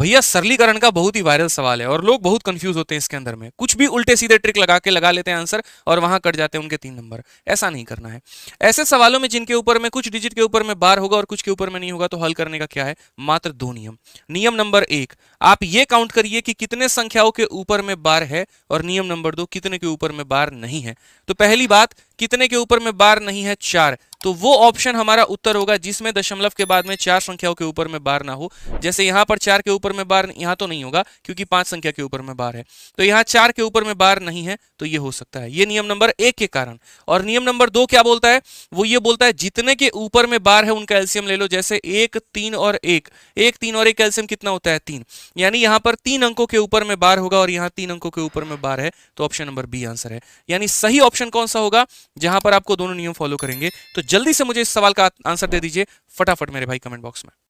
भैया सरलीकरण का बहुत ही वायरल सवाल है और लोग बहुत कंफ्यूज होते हैं इसके अंदर में कुछ भी उल्टे सीधे ट्रिक लगा के लगा लेते हैं आंसर और वहां कट जाते हैं उनके तीन नंबर ऐसा नहीं करना है ऐसे सवालों में जिनके ऊपर में कुछ डिजिट के ऊपर में बार होगा और कुछ के ऊपर में नहीं होगा तो हल करने का क्या है मात्र दो नियम नियम नंबर एक आप ये काउंट करिए कि कितने संख्याओं के ऊपर में बार है और नियम नंबर दो कितने के ऊपर में बार नहीं है तो पहली बात कितने के ऊपर में बार नहीं है चार तो वो ऑप्शन हमारा उत्तर होगा जिसमें दशमलव के बाद में चार संख्याओं के ऊपर में बार ना हो जैसे यहां पर चार के ऊपर में बार यहां तो नहीं होगा क्योंकि पांच संख्या के ऊपर में बार है तो यहां चार के ऊपर में बार नहीं है तो ये हो सकता है ये नियम नंबर एक के कारण और नियम नंबर दो क्या बोलता है वो ये बोलता है जितने के ऊपर में बार है उनका एल्सियम ले लो जैसे एक तीन और एक एक तीन और एक एल्सियम कितना होता है तीन यानी यहां पर तीन अंकों के ऊपर में बार होगा और यहां तीन अंकों के ऊपर में बार है तो ऑप्शन नंबर बी आंसर है यानी सही ऑप्शन कौन सा होगा जहां पर आपको दोनों नियम फॉलो करेंगे तो जल्दी से मुझे इस सवाल का आंसर दे दीजिए फटाफट मेरे भाई कमेंट बॉक्स में